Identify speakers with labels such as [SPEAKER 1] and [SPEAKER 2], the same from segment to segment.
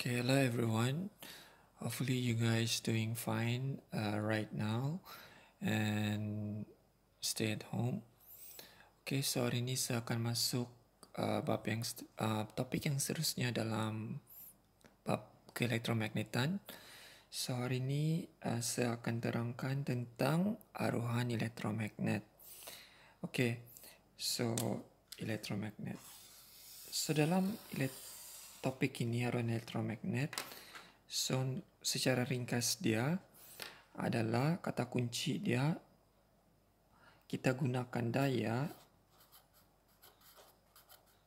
[SPEAKER 1] Okay, hello everyone. Hopefully you guys doing fine uh, right now and stay at home. Oke, okay, so hari ini saya akan masuk uh, bab yang uh, topik yang seterusnya dalam bab keelektromagnetan. So hari ini uh, saya akan terangkan tentang aruhan elektromagnet. Oke, okay, so elektromagnet. So dalam elektromagnet topik ini arun ya, elektromagnet. So, secara ringkas dia adalah kata kunci dia kita gunakan daya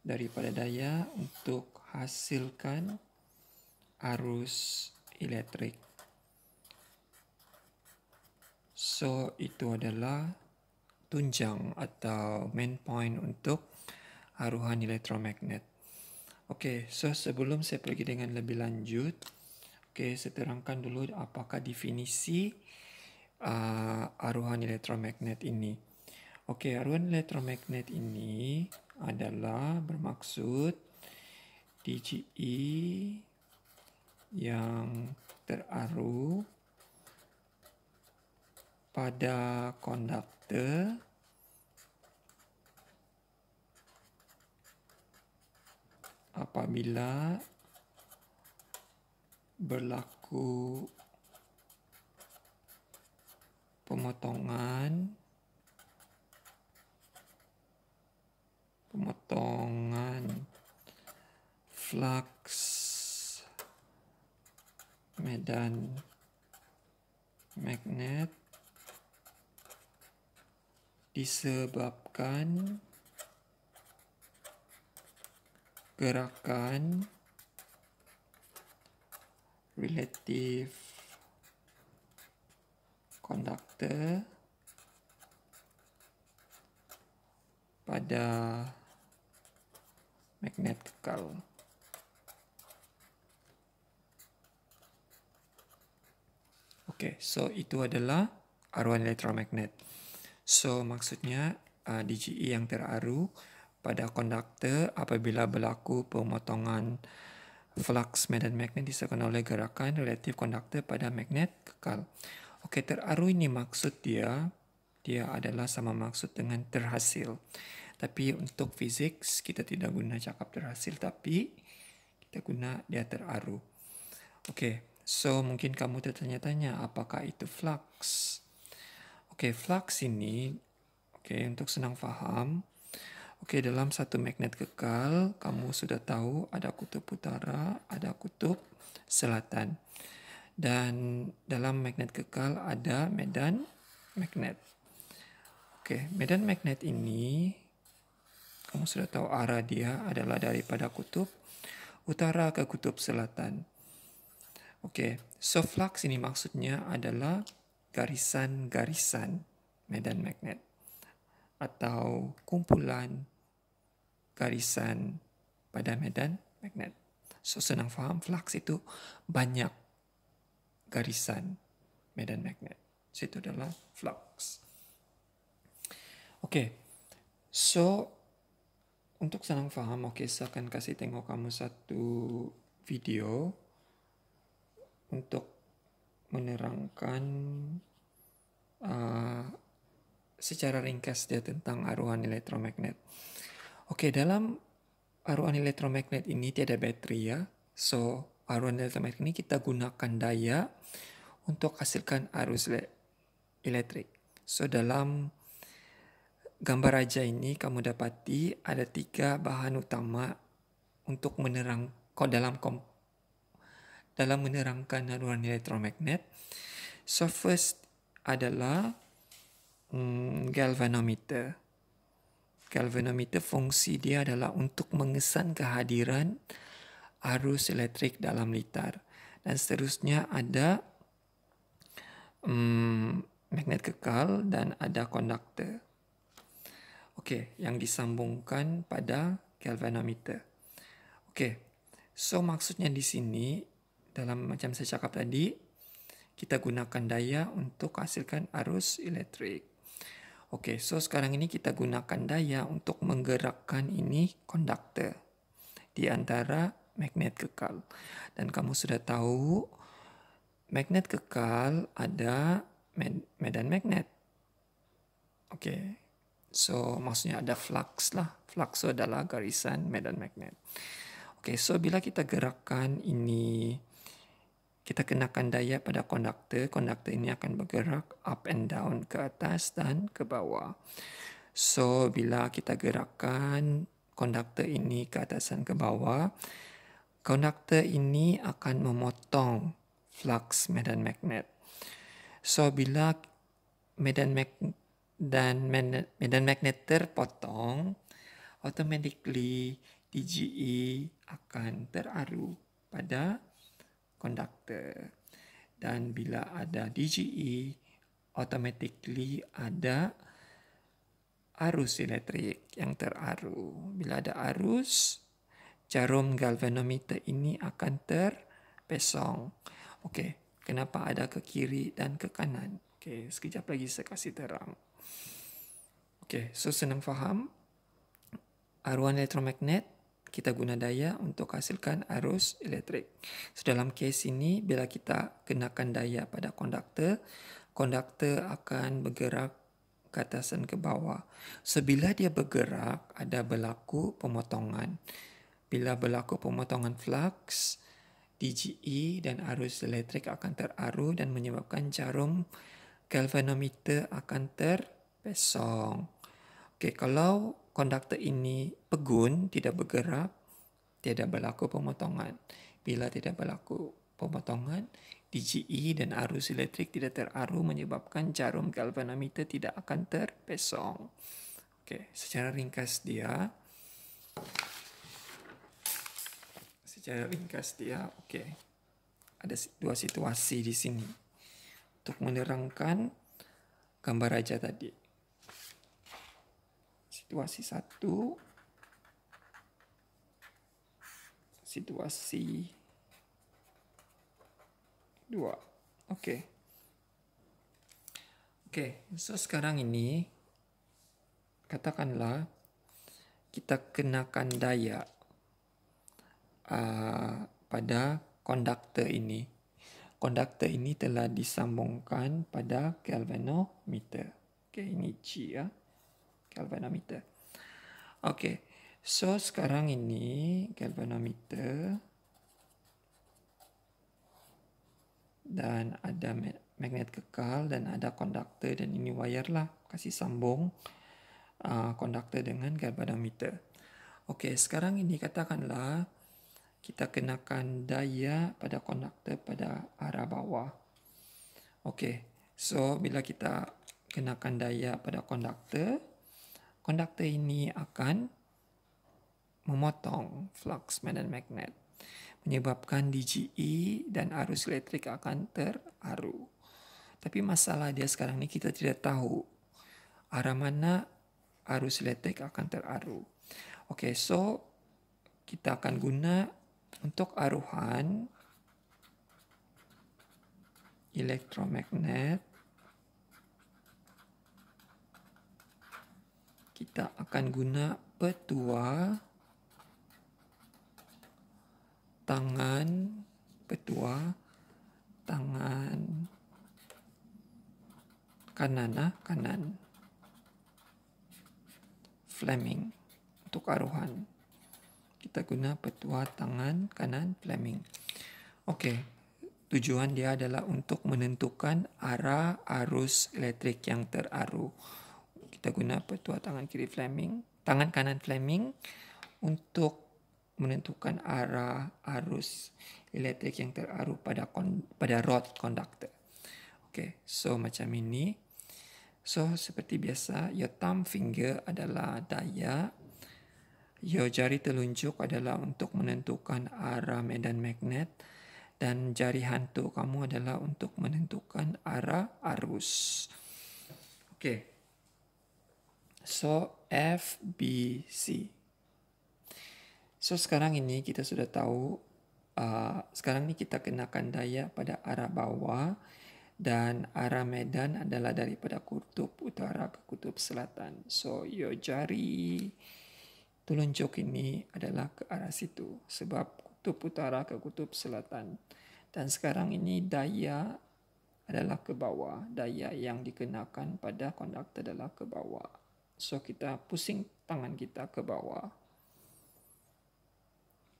[SPEAKER 1] daripada daya untuk hasilkan arus elektrik. So, itu adalah tunjang atau main point untuk aruhan elektromagnet. Oke, okay, so sebelum saya pergi dengan lebih lanjut, oke, okay, saya terangkan dulu apakah definisi uh, ah, aruhan elektromagnet ini. Oke, okay, aruhan elektromagnet ini adalah bermaksud DGE yang teraruh pada konduktor apabila berlaku pemotongan pemotongan flux medan magnet disebabkan gerakan relatif konduktor pada magnetical Okay, so itu adalah aruan elektromagnet. So maksudnya uh, DGE yang teraruh pada konduktor apabila berlaku pemotongan flux medan magnet disebabkan oleh gerakan relatif konduktor pada magnet kekal. Oke, teraruh ini maksud dia, dia adalah sama maksud dengan terhasil. Tapi untuk fisik kita tidak guna cakap terhasil, tapi kita guna dia teraruh Oke, so mungkin kamu tertanya-tanya apakah itu flux? Oke, flux ini, oke untuk senang faham, Oke, dalam satu magnet kekal, kamu sudah tahu ada kutub utara, ada kutub selatan. Dan dalam magnet kekal ada medan magnet. Oke, medan magnet ini kamu sudah tahu arah dia adalah daripada kutub utara ke kutub selatan. Oke, so flux ini maksudnya adalah garisan-garisan medan magnet atau kumpulan garisan pada medan magnet. So senang faham flux itu banyak garisan medan magnet. So itu adalah flux. Oke, okay. so untuk senang faham, oke okay, saya akan kasih tengok kamu satu video untuk menerangkan uh, secara ringkas dia tentang aruhan elektromagnet. Oke, dalam aruan elektromagnet ini tiada baterai ya. So, aruan elektromagnet ini kita gunakan daya untuk hasilkan arus elektrik. So, dalam gambar aja ini kamu dapati ada tiga bahan utama untuk menerang dalam kom, dalam menerangkan aruan elektromagnet. So, first adalah hmm, galvanometer. Galvanometer fungsi dia adalah untuk mengesan kehadiran arus elektrik dalam litar. Dan seterusnya ada mm, magnet kekal dan ada konduktor. Oke, okay, yang disambungkan pada galvanometer. Oke, okay, so maksudnya di sini dalam macam saya cakap tadi, kita gunakan daya untuk hasilkan arus elektrik. Oke, so sekarang ini kita gunakan daya untuk menggerakkan ini konduktor di antara magnet kekal. Dan kamu sudah tahu magnet kekal ada med medan magnet. Oke. So maksudnya ada flux lah. Flux adalah garisan medan magnet. Oke, so bila kita gerakkan ini kita kenakan daya pada konduktor. Konduktor ini akan bergerak up and down ke atas dan ke bawah. So, bila kita gerakkan konduktor ini ke atas dan ke bawah, konduktor ini akan memotong flux medan magnet. So, bila medan, magnet dan medan magnet terpotong, automatically DGE akan teraruh pada konduktor. Dan bila ada DGE, automatically ada arus elektrik yang teraruh. Bila ada arus, jarum galvanometer ini akan terpesong. Oke, kenapa ada ke kiri dan ke kanan? Oke, sekejap lagi saya kasih terang. Oke, so senang faham? Aruan elektromagnet kita guna daya untuk hasilkan arus elektrik. So, dalam kes ini, bila kita kenakan daya pada konduktor, konduktor akan bergerak ke atas dan ke bawah. So, bila dia bergerak, ada berlaku pemotongan. Bila berlaku pemotongan flux, DGE dan arus elektrik akan teraruh dan menyebabkan jarum galvanometer akan terpesong. Okay, kalau konduktor ini pegun, tidak bergerak, tidak berlaku pemotongan. Bila tidak berlaku pemotongan, DGE dan arus elektrik tidak teraruh menyebabkan jarum galvanometer tidak akan terpesong. Oke, secara ringkas dia secara ringkas dia oke. Ada dua situasi di sini. Untuk menerangkan gambar aja tadi. situasi satu, situasi dua. Okey. Okey, so sekarang ini katakanlah kita kenakan daya uh, pada konduktor ini. Konduktor ini telah disambungkan pada galvanometer. okay ini G ya. Uh galvanometer. Okey. So sekarang ini galvanometer dan ada magnet kekal dan ada konduktor dan ini wayar lah kasih sambung uh, konduktor uh, dengan galvanometer. Okey, sekarang ini katakanlah kita kenakan daya pada konduktor pada arah bawah. Okey. So bila kita kenakan daya pada konduktor konduktor ini akan memotong flux magnet magnet menyebabkan DGE dan arus elektrik akan teraruh. Tapi masalah dia sekarang ini kita tidak tahu arah mana arus elektrik akan teraruh. Oke, okay, so kita akan guna untuk aruhan elektromagnet kita akan guna petua tangan petua tangan kanan ah kanan Fleming untuk aruhan kita guna petua tangan kanan Fleming oke okay. tujuan dia adalah untuk menentukan arah arus elektrik yang teraruh kita guna petua tangan kiri Fleming, tangan kanan Fleming untuk menentukan arah arus elektrik yang teraruh pada pada rod konduktor. Oke, okay, so macam ini. So seperti biasa, your thumb finger adalah daya, your jari telunjuk adalah untuk menentukan arah medan magnet dan jari hantu kamu adalah untuk menentukan arah arus. Oke. Okay. So F B C. So sekarang ini kita sudah tahu. Uh, sekarang ni kita kenakan daya pada arah bawah dan arah medan adalah daripada kutub utara ke kutub selatan. So yo jari telunjuk ini adalah ke arah situ sebab kutub utara ke kutub selatan. Dan sekarang ini daya adalah ke bawah. Daya yang dikenakan pada konduktor adalah ke bawah. So kita pusing tangan kita ke bawah.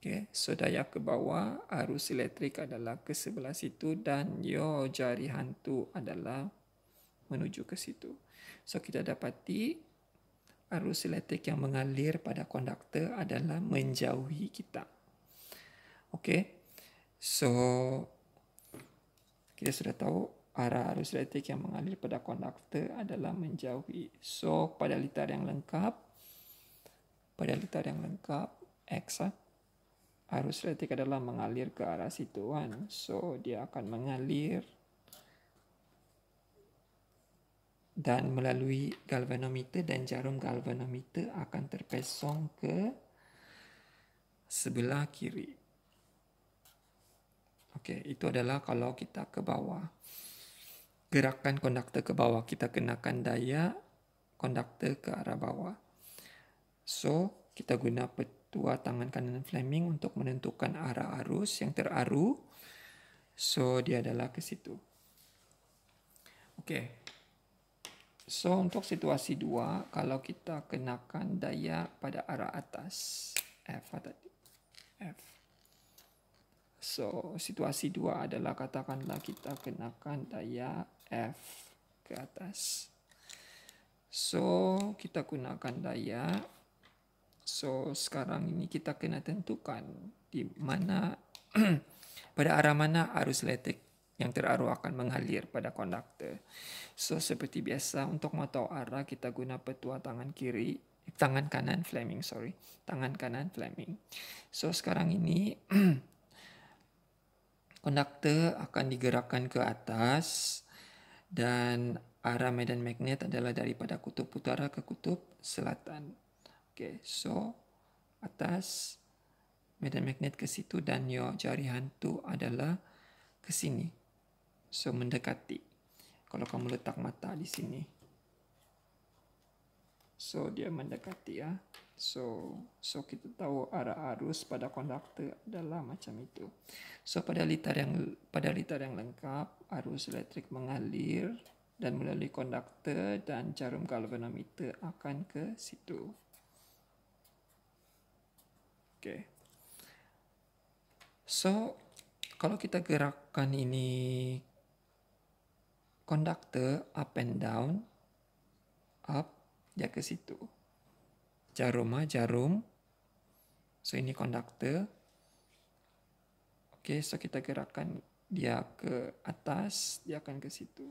[SPEAKER 1] Okay, so daya ke bawah, arus elektrik adalah ke sebelah situ dan your jari hantu adalah menuju ke situ. So kita dapati arus elektrik yang mengalir pada konduktor adalah menjauhi kita. Okay, so kita sudah tahu arah-arus elektrik yang mengalir pada konduktor adalah menjauhi. So, pada litar yang lengkap, pada litar yang lengkap, X, ah, arus elektrik adalah mengalir ke arah situan. So, dia akan mengalir dan melalui galvanometer dan jarum galvanometer akan terpesong ke sebelah kiri. Okey, itu adalah kalau kita ke bawah gerakan konduktor ke bawah kita kenakan daya konduktor ke arah bawah so kita guna petua tangan kanan Fleming untuk menentukan arah arus yang teraru so dia adalah ke situ okey so untuk situasi 2 kalau kita kenakan daya pada arah atas F lah tadi F so situasi 2 adalah katakanlah kita kenakan daya F ke atas. So, kita gunakan daya. So, sekarang ini kita kena tentukan di mana pada arah mana arus elektrik yang teraruh akan mengalir pada konduktor. So, seperti biasa untuk mau tahu arah kita guna petua tangan kiri, tangan kanan Fleming, sorry. Tangan kanan Fleming. So, sekarang ini konduktor akan digerakkan ke atas dan arah medan magnet adalah daripada kutub utara ke kutub selatan. Okay, so atas medan magnet ke situ dan your jari hantu adalah ke sini. So mendekati. Kalau kamu letak mata di sini. So dia mendekati ya. So so kita tahu arah arus pada konduktor adalah macam itu. So pada litar yang pada litar yang lengkap arus elektrik mengalir dan melalui konduktor dan jarum galvanometer akan ke situ. Okay. So kalau kita gerakkan ini konduktor up and down up dia ya, ke situ. jarum ah jarum. So ini konduktor. Oke, so kita gerakkan dia ke atas, dia akan ke situ.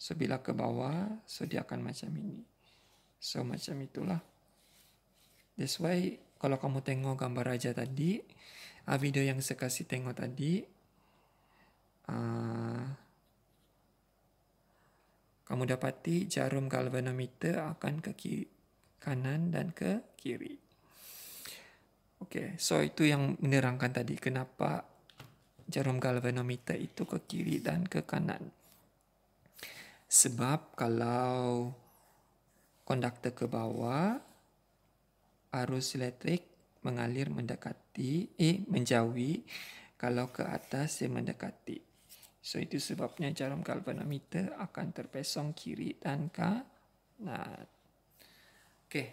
[SPEAKER 1] So bila ke bawah, so dia akan macam ini. So macam itulah. That's why kalau kamu tengok gambar aja tadi, ah, video yang saya kasih tengok tadi, uh, kamu dapati jarum galvanometer akan ke kiri, kanan dan ke kiri. Okey, so itu yang menerangkan tadi kenapa jarum galvanometer itu ke kiri dan ke kanan. Sebab kalau konduktor ke bawah, arus elektrik mengalir mendekati, eh menjauhi, kalau ke atas dia mendekati. So itu sebabnya jarum galvanometer akan terpesong kiri dan kanan. Okey.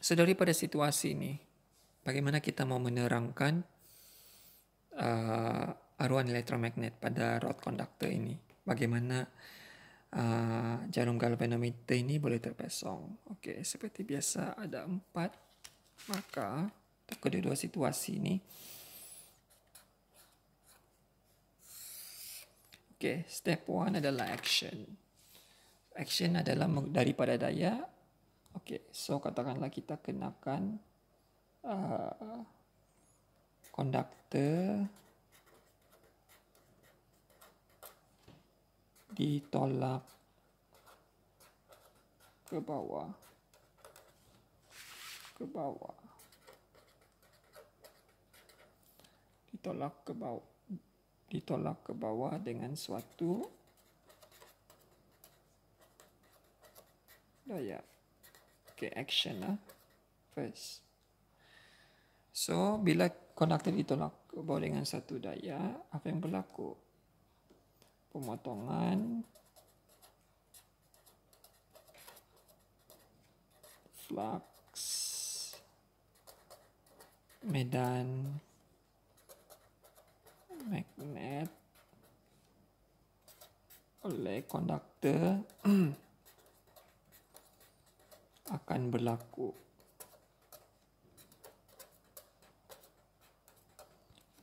[SPEAKER 1] So daripada situasi ini, bagaimana kita mau menerangkan uh, aruan elektromagnet pada rod konduktor ini? Bagaimana uh, jarum galvanometer ini boleh terpesong? Okey, seperti biasa ada empat maka kedua-dua situasi ini. Okay, step one adalah action. Action adalah daripada daya. Okay, so katakanlah kita kenakan uh, konduktor uh, ditolak ke bawah. Ke bawah. Ditolak ke bawah ditolak ke bawah dengan suatu daya. Okay, action lah. First. So, bila konduktor ditolak ke bawah dengan satu daya, apa yang berlaku? Pemotongan flux medan magnet oleh konduktor akan berlaku.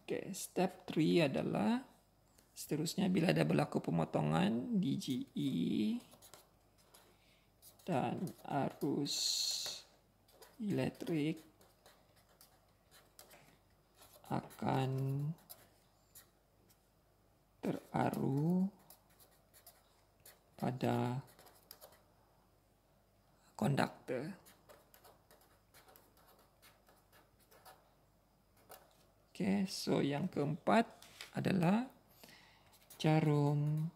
[SPEAKER 1] Oke, step 3 adalah seterusnya bila ada berlaku pemotongan di GE dan arus elektrik akan berpengaruh pada konduktor. Oke, okay, so yang keempat adalah jarum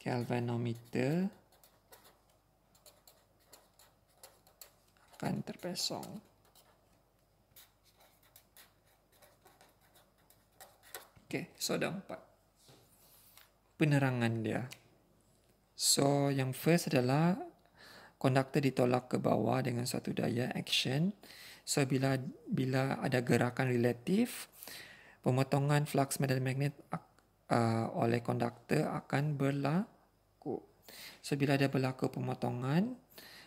[SPEAKER 1] galvanometer akan terpesong. okay, so ada empat penerangan dia. So yang first adalah konduktor ditolak ke bawah dengan suatu daya action. So bila bila ada gerakan relatif, pemotongan flux medan magnet uh, oleh konduktor akan berlaku. So bila ada berlaku pemotongan,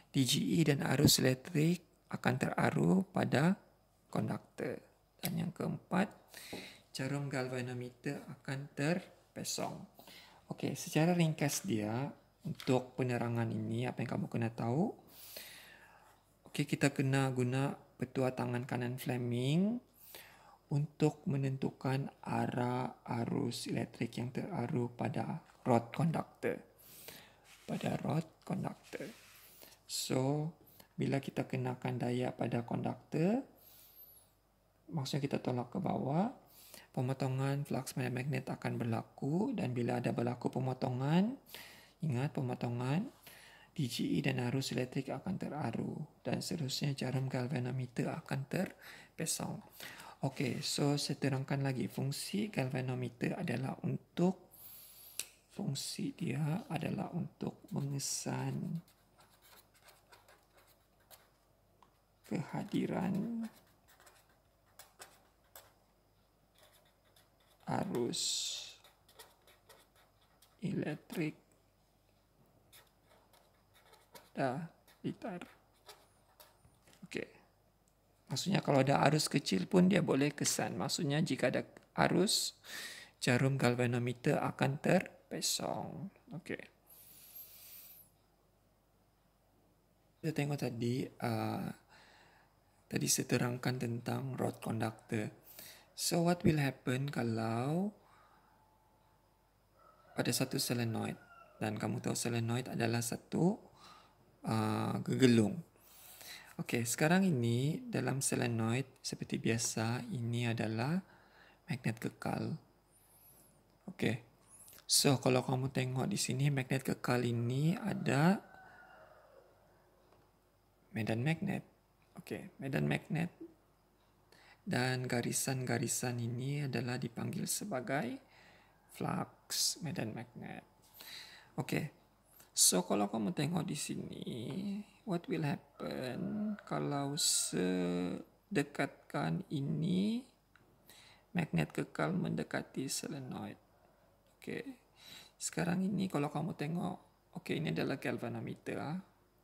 [SPEAKER 1] DGE dan arus elektrik akan teraruh pada konduktor. Dan yang keempat, jarum galvanometer akan terpesong. Okey, secara ringkas dia untuk penerangan ini apa yang kamu kena tahu? Okey, kita kena guna petua tangan kanan Fleming untuk menentukan arah arus elektrik yang teraruh pada rod konduktor. Pada rod konduktor. So, bila kita kenakan daya pada konduktor, maksudnya kita tolak ke bawah, pemotongan flux magnet akan berlaku dan bila ada berlaku pemotongan, ingat pemotongan, DGE dan arus elektrik akan teraruh dan seterusnya jarum galvanometer akan terpesong. Okey, so saya terangkan lagi fungsi galvanometer adalah untuk fungsi dia adalah untuk mengesan kehadiran arus elektrik pada litar, Oke. Maksudnya kalau ada arus kecil pun dia boleh kesan. Maksudnya jika ada arus, jarum galvanometer akan terpesong. Oke. Kita tengok tadi, uh, tadi saya terangkan tentang rod conductor. So what will happen kalau pada satu solenoid dan kamu tahu solenoid adalah satu uh, gegelung. Oke, sekarang ini dalam solenoid seperti biasa ini adalah magnet kekal. Oke. So, kalau kamu tengok di sini magnet kekal ini ada medan magnet. Oke, medan magnet dan garisan-garisan ini adalah dipanggil sebagai flux medan magnet. Oke. Okay. So kalau kamu tengok di sini, what will happen kalau sedekatkan ini magnet kekal mendekati solenoid. Oke. Okay. Sekarang ini kalau kamu tengok, oke okay, ini adalah galvanometer,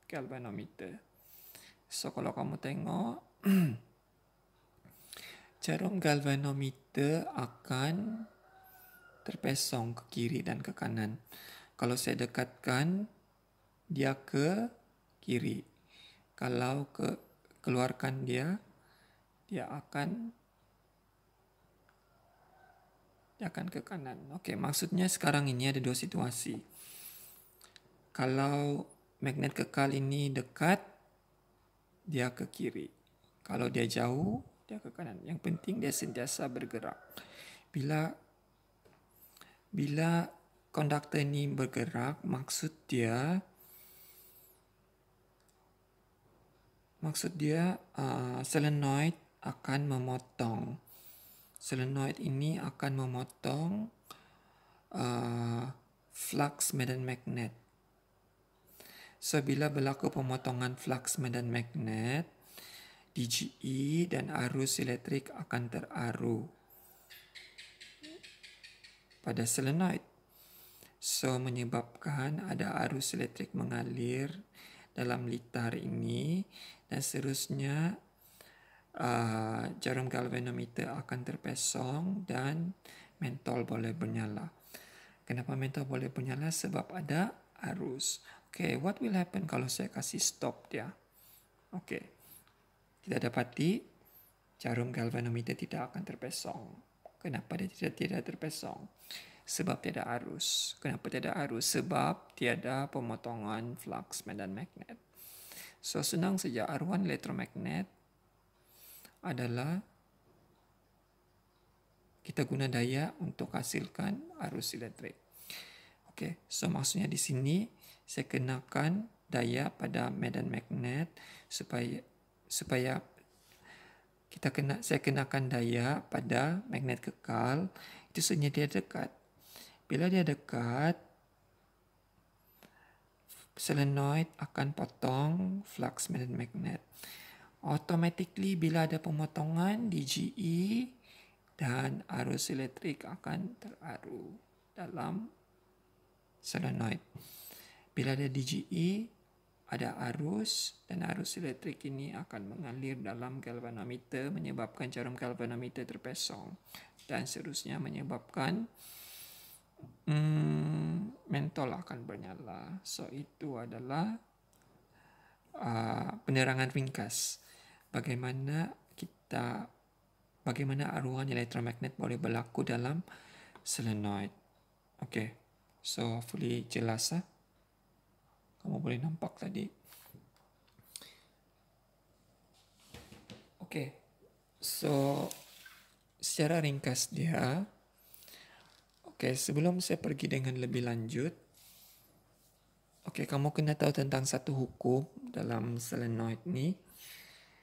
[SPEAKER 1] galvanometer. So kalau kamu tengok Jarum galvanometer akan terpesong ke kiri dan ke kanan. Kalau saya dekatkan, dia ke kiri. Kalau ke keluarkan dia, dia akan dia akan ke kanan. Oke, maksudnya sekarang ini ada dua situasi. Kalau magnet kekal ini dekat, dia ke kiri. Kalau dia jauh, dia ke kanan. Yang penting dia sentiasa bergerak. Bila bila konduktor ni bergerak, maksud dia maksud dia uh, solenoid akan memotong. Solenoid ini akan memotong uh, flux medan magnet. So bila berlaku pemotongan flux medan magnet, DGE dan arus elektrik akan teraruh pada selenoid. So menyebabkan ada arus elektrik mengalir dalam litar ini dan seterusnya uh, jarum galvanometer akan terpesong dan mentol boleh menyala. Kenapa mentol boleh menyala? Sebab ada arus. Okay, what will happen kalau saya kasih stop dia? Okay. kita dapati jarum galvanometer tidak akan terpesong. Kenapa dia tidak tidak terpesong? Sebab tiada arus. Kenapa tiada arus? Sebab tiada pemotongan flux medan magnet. So, senang saja aruan elektromagnet adalah kita guna daya untuk hasilkan arus elektrik. Oke, okay, so maksudnya di sini saya kenakan daya pada medan magnet supaya supaya kita kena saya kenakan daya pada magnet kekal itu sebenarnya dia dekat bila dia dekat solenoid akan potong flux magnet magnet automatically bila ada pemotongan di GE dan arus elektrik akan teraru dalam solenoid bila ada DGE ada arus dan arus elektrik ini akan mengalir dalam galvanometer menyebabkan jarum galvanometer terpesong dan seterusnya menyebabkan mm, mentol akan bernyala. So itu adalah uh, penerangan ringkas bagaimana kita bagaimana aruan elektromagnet boleh berlaku dalam solenoid. Okay, so hopefully jelas ah. Ha? kamu boleh nampak tadi. Oke, okay. so secara ringkas dia, oke okay, sebelum saya pergi dengan lebih lanjut, oke okay, kamu kena tahu tentang satu hukum dalam solenoid ini,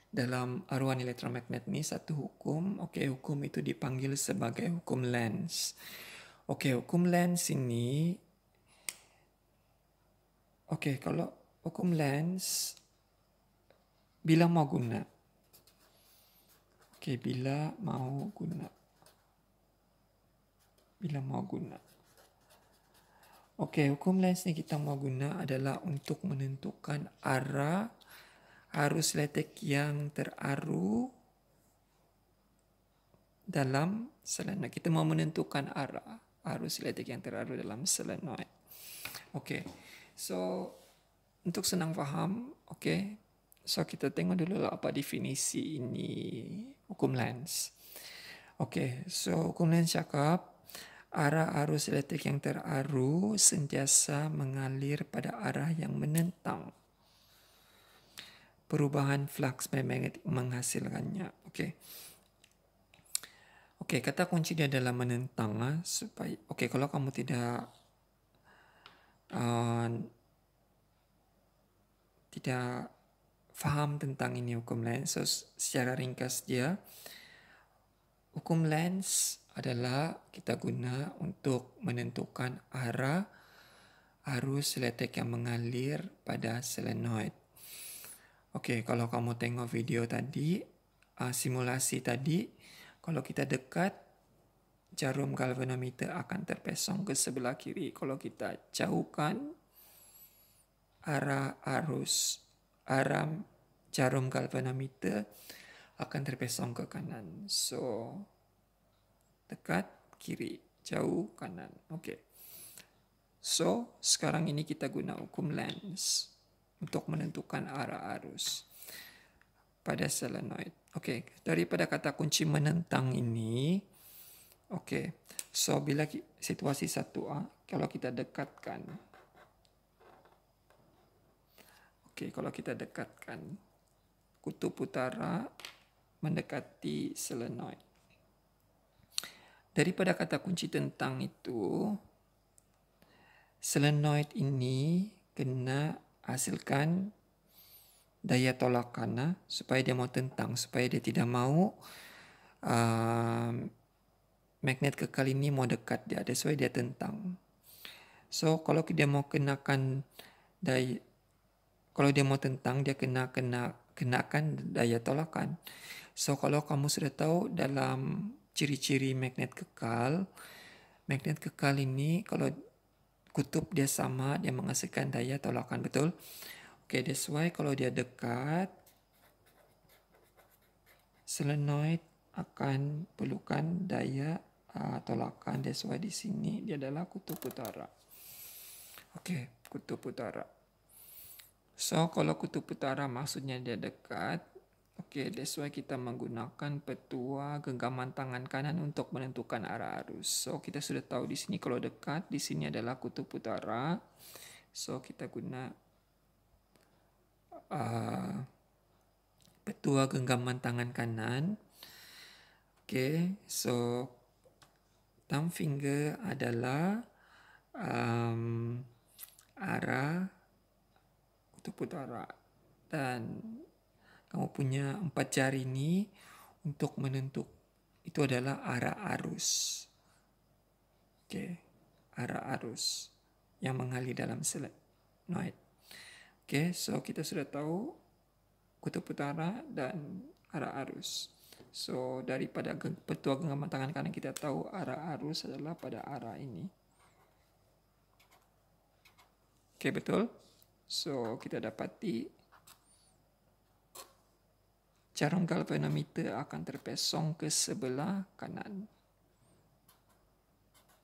[SPEAKER 1] dalam aruan elektromagnet ini satu hukum, oke okay, hukum itu dipanggil sebagai hukum lens. Oke, okay, hukum lens ini Okey, kalau hukum lens bila mau guna? Okey, bila mau guna? Bila mau guna? Okey, hukum lens ni kita mau guna adalah untuk menentukan arah arus letek yang teraru dalam selenoid. Kita mau menentukan arah arus letek yang teraru dalam selenoid. Okey. So untuk senang faham, oke. Okay. So kita tengok dulu apa definisi ini hukum lens. Oke, okay, so hukum lens cakap arah arus elektrik yang teraru sentiasa mengalir pada arah yang menentang perubahan flux magnetik menghasilkannya. Oke. Okay. Oke, okay, kata kunci dia adalah menentang supaya oke okay, kalau kamu tidak uh, tidak paham tentang ini hukum lens. So, secara ringkas dia, hukum lens adalah kita guna untuk menentukan arah arus letek yang mengalir pada selenoid Oke, okay, kalau kamu tengok video tadi, uh, simulasi tadi, kalau kita dekat jarum galvanometer akan terpesong ke sebelah kiri kalau kita jauhkan arah arus aram jarum galvanometer akan terpesong ke kanan. So dekat kiri, jauh kanan. Okey. So sekarang ini kita guna hukum lens untuk menentukan arah arus pada solenoid. Okey, daripada kata kunci menentang ini Oke, so bila situasi 1A, kalau kita dekatkan, oke, kalau kita dekatkan, kutub utara mendekati selenoid. Daripada kata kunci tentang itu, selenoid ini kena hasilkan daya tolak kanan supaya dia mau tentang, supaya dia tidak mau ehm, magnet kekal ini mau dekat dia that's why dia tentang so kalau dia mau kenakan daya kalau dia mau tentang dia kena kena kenakan daya tolakan so kalau kamu sudah tahu dalam ciri-ciri magnet kekal magnet kekal ini kalau kutub dia sama dia menghasilkan daya tolakan betul oke okay, that's why kalau dia dekat solenoid akan perlukan daya tolakan. That's why di sini dia adalah kutub utara. Oke, kutub utara. So, kalau kutub utara maksudnya dia dekat. Oke, that's why kita menggunakan petua genggaman tangan kanan untuk menentukan arah arus. So, kita sudah tahu di sini kalau dekat, di sini adalah kutub utara. So, kita guna uh, petua genggaman tangan kanan. Oke, so Thumb finger adalah um, arah kutub utara dan kamu punya empat jari ini untuk menentuk itu adalah arah arus. Oke, okay. arah arus yang mengalir dalam selat, Oke, okay, so kita sudah tahu kutub utara dan arah arus. So daripada petua genggaman tangan kanan kita tahu arah arus adalah pada arah ini. Okay betul. So kita dapati jarum galvanometer akan terpesong ke sebelah kanan.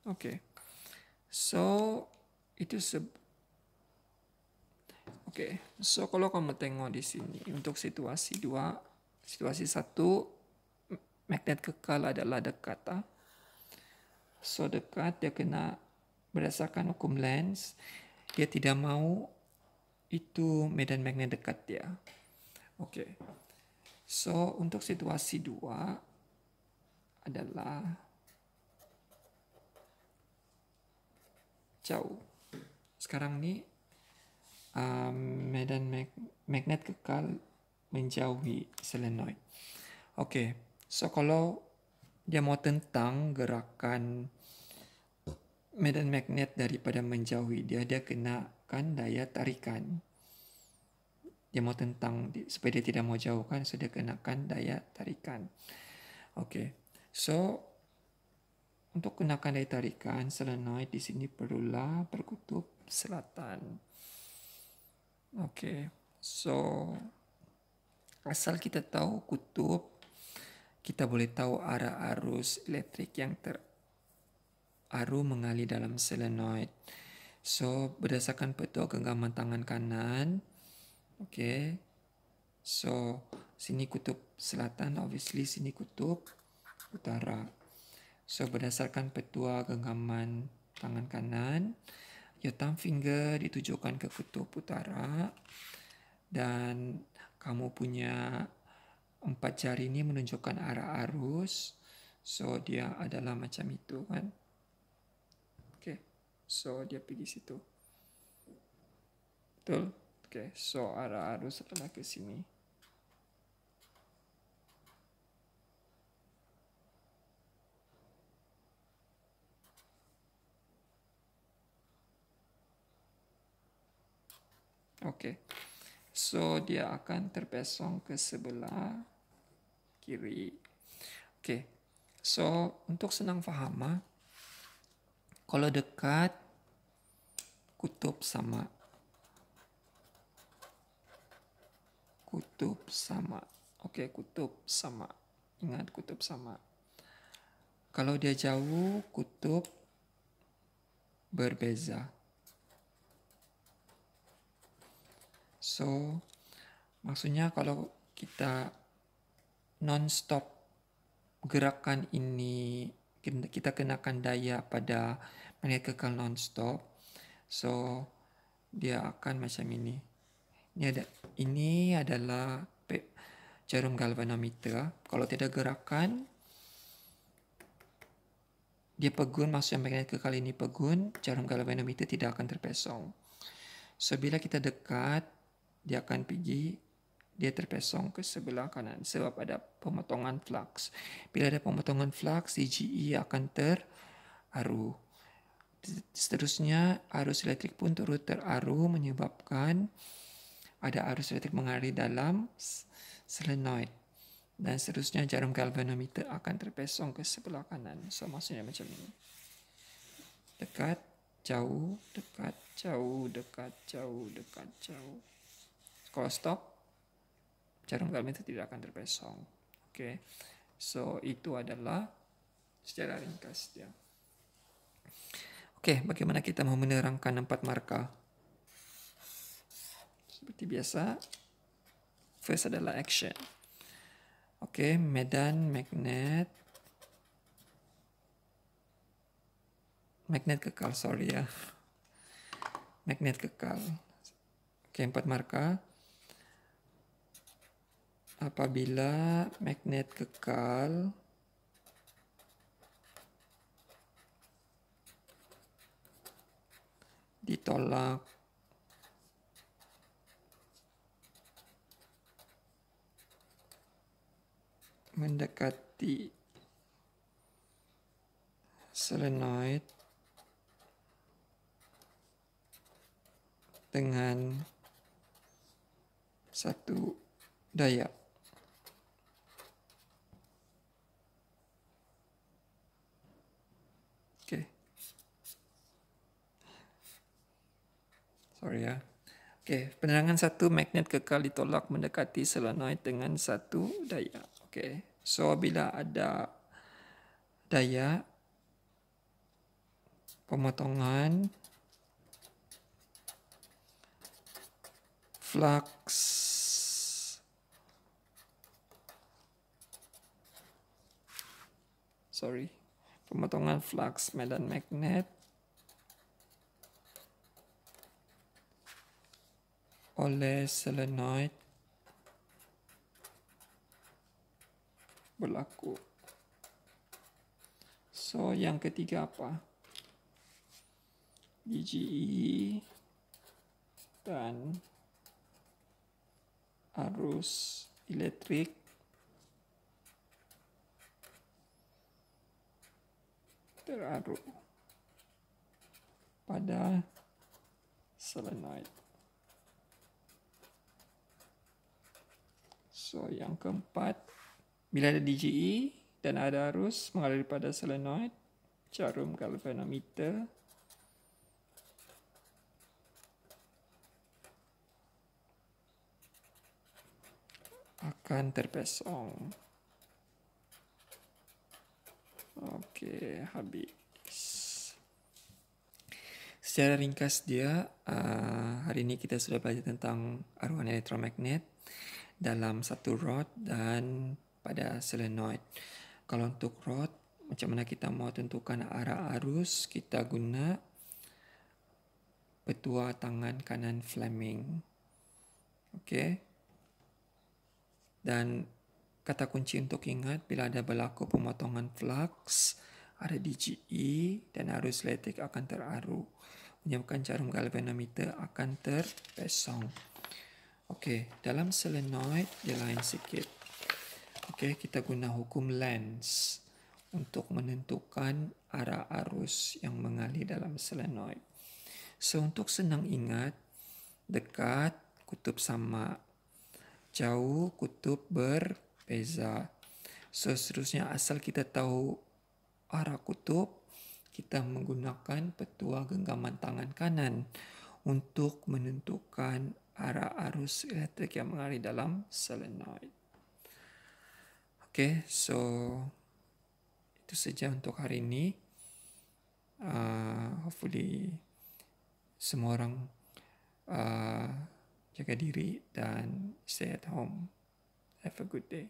[SPEAKER 1] Okay. So itu se. Okay. So kalau kamu tengok di sini untuk situasi dua, situasi satu magnet kekal adalah dekat, ah. So dekat dia kena berdasarkan hukum lens, dia tidak mau itu medan magnet dekat dia. Oke. So untuk situasi 2 adalah jauh. Sekarang ini um, medan mag magnet kekal menjauhi selenoid, Oke. So kalau dia mau tentang gerakan medan magnet daripada menjauhi dia, dia kenakan daya tarikan. Dia mau tentang supaya dia tidak mau jauh kan, so dia kenakan daya tarikan. Oke, okay. so untuk kenakan daya tarikan, solenoid di sini perlulah perkutub selatan. Oke, okay. so asal kita tahu kutub kita boleh tahu arah arus elektrik yang teraruh mengalir dalam solenoid. So, berdasarkan petua genggaman tangan kanan, oke. Okay. So, sini kutub selatan, obviously sini kutub utara. So, berdasarkan petua genggaman tangan kanan, your thumb finger ditujukan ke kutub utara dan kamu punya empat jari ini menunjukkan arah arus. So, dia adalah macam itu kan. Okay. So, dia pergi situ. Betul? Okay. So, arah arus adalah ke sini. Okay. So, dia akan terpesong ke sebelah. kiri. Oke, okay. so untuk senang fahama, kalau dekat kutub sama kutub sama. Oke, okay, kutub sama. Ingat kutub sama. Kalau dia jauh, kutub berbeza. So, maksudnya kalau kita non stop gerakan ini kita kenakan daya pada magnet kekal non stop, so dia akan macam ini ini ada ini adalah jarum galvanometer kalau tidak gerakan dia pegun maksudnya magnet kekal ini pegun jarum galvanometer tidak akan terpesong so bila kita dekat dia akan pergi dia terpesong ke sebelah kanan sebab ada pemotongan flux. Bila ada pemotongan flux, CGE akan teraruh. Seterusnya, arus elektrik pun turut teraruh, menyebabkan ada arus elektrik mengalir dalam solenoid. Dan seterusnya jarum galvanometer akan terpesong ke sebelah kanan. So, maksudnya macam ini. Dekat, jauh, dekat, jauh, dekat, jauh, dekat, jauh. Kalau stop, jarum garam itu tidak akan terpesong. Oke, okay. so itu adalah secara ringkas ya. Oke, okay, bagaimana kita mau menerangkan empat marka? Seperti biasa, first adalah action. Oke, okay, medan magnet. Magnet kekal, sorry ya. Magnet kekal. Oke, okay, empat marka apabila magnet kekal ditolak mendekati selenoid dengan satu daya. sorry ya. Oke, okay, penerangan satu magnet kekal ditolak mendekati solenoid dengan satu daya. Oke, okay. so bila ada daya pemotongan flux sorry pemotongan flux medan magnet oleh naik berlaku. So yang ketiga apa? DGE dan arus elektrik teraruh pada selenoid. So yang keempat, bila ada DGE dan ada arus mengalir pada solenoid, jarum galvanometer. akan terpesong. Oke, habis. Secara ringkas dia, ah, hari ini kita sudah belajar tentang aruan elektromagnet dalam satu rod dan pada solenoid. Kalau untuk rod, macam mana kita mau tentukan arah arus, kita guna petua tangan kanan Fleming. Okey. Dan kata kunci untuk ingat bila ada berlaku pemotongan flux, ada DGE dan arus elektrik akan teraruh. Menyebabkan jarum galvanometer akan terpesong. Oke, dalam solenoid dia lain sedikit. Oke, kita guna hukum lens untuk menentukan arah arus yang mengalir dalam solenoid. So, untuk senang ingat, dekat kutub sama, jauh kutub berbeza. So, seterusnya asal kita tahu arah kutub, kita menggunakan petua genggaman tangan kanan untuk menentukan arah arus elektrik yang mengalir dalam solenoid. Okay, so itu saja untuk hari ini. Uh, hopefully semua orang uh, jaga diri dan stay at home. Have a good day.